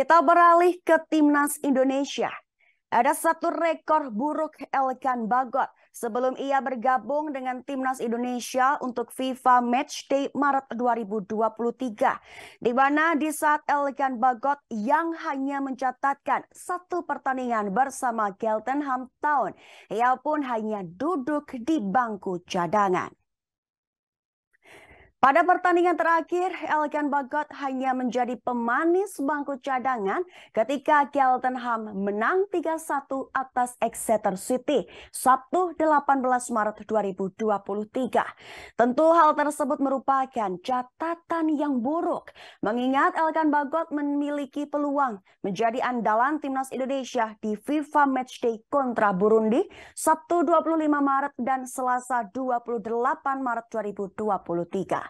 Kita beralih ke timnas Indonesia. Ada satu rekor buruk Elkan Bagot sebelum ia bergabung dengan timnas Indonesia untuk FIFA Matchday Maret 2023, di mana di saat Elkan Bagot yang hanya mencatatkan satu pertandingan bersama Cheltenham Town, ia pun hanya duduk di bangku cadangan. Pada pertandingan terakhir, Elkan Bagot hanya menjadi pemanis bangku cadangan ketika Cheltenham menang 3-1 atas Exeter City Sabtu 18 Maret 2023. Tentu hal tersebut merupakan catatan yang buruk mengingat Elkan Bagot memiliki peluang menjadi andalan timnas Indonesia di FIFA Matchday kontra Burundi Sabtu 25 Maret dan Selasa 28 Maret 2023.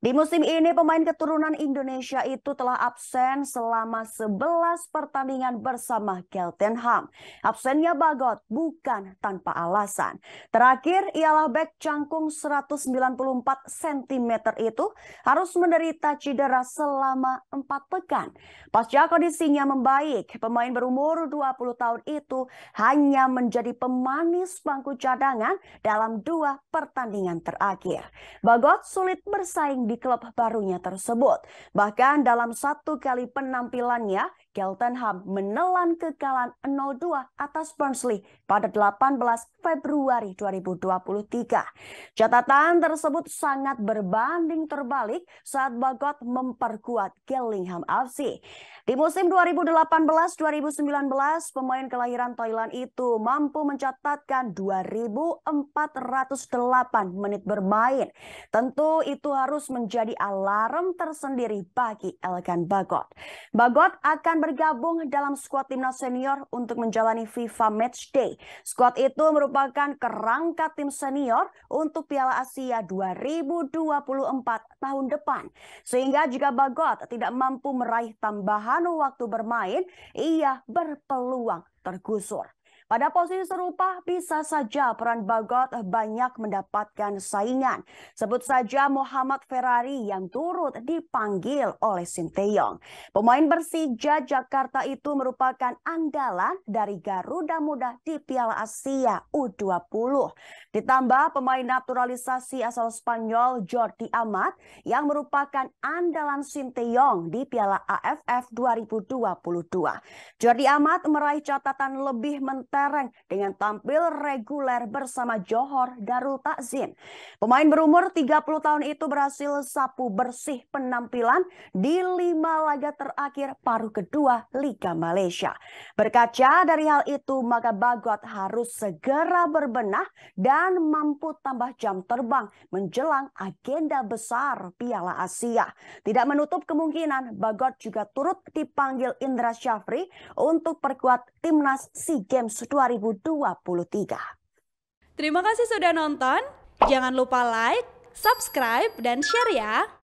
Di musim ini, pemain keturunan Indonesia itu telah absen selama 11 pertandingan bersama Keltenham. Absennya Bagot bukan tanpa alasan. Terakhir ialah bek cangkung 194 cm itu harus menderita cedera selama 4 pekan. Pasca kondisinya membaik, pemain berumur 20 tahun itu hanya menjadi pemanis bangku cadangan dalam dua pertandingan terakhir. Bagot sulit bersaing di klub barunya tersebut. Bahkan dalam satu kali penampilannya, Geltenham menelan kekalahan 0-2 atas Burnley pada 18 Februari 2023. Catatan tersebut sangat berbanding terbalik saat Bagot memperkuat Gillingham FC. Di musim 2018-2019, pemain kelahiran Thailand itu mampu mencatatkan 2.408 menit bermain. Tentu itu harus menjadi alarm tersendiri bagi Elkan Bagot. Bagot akan bergabung dalam skuad timnas senior untuk menjalani FIFA Match Day. Skuad itu merupakan kerangka tim senior untuk Piala Asia 2024 tahun depan. Sehingga jika Bagot tidak mampu meraih tambahan waktu bermain, ia berpeluang tergusur. Pada posisi serupa, bisa saja peran Bagot banyak mendapatkan saingan. Sebut saja Muhammad Ferrari yang turut dipanggil oleh Sinteyong. Pemain Persija Jakarta itu merupakan andalan dari Garuda Muda di Piala Asia U20. Ditambah pemain naturalisasi asal Spanyol Jordi Amat yang merupakan andalan Sinteyong di Piala AFF 2022. Jordi Amat meraih catatan lebih mentah dengan tampil reguler bersama Johor Darul Takzim. Pemain berumur 30 tahun itu berhasil sapu bersih penampilan di lima laga terakhir paruh kedua Liga Malaysia. Berkaca dari hal itu, maka Bagot harus segera berbenah dan mampu tambah jam terbang menjelang agenda besar Piala Asia. Tidak menutup kemungkinan Bagot juga turut dipanggil Indra Syafri untuk perkuat timnas SEA Games 2023. Terima kasih sudah nonton. Jangan lupa like, subscribe, dan share ya.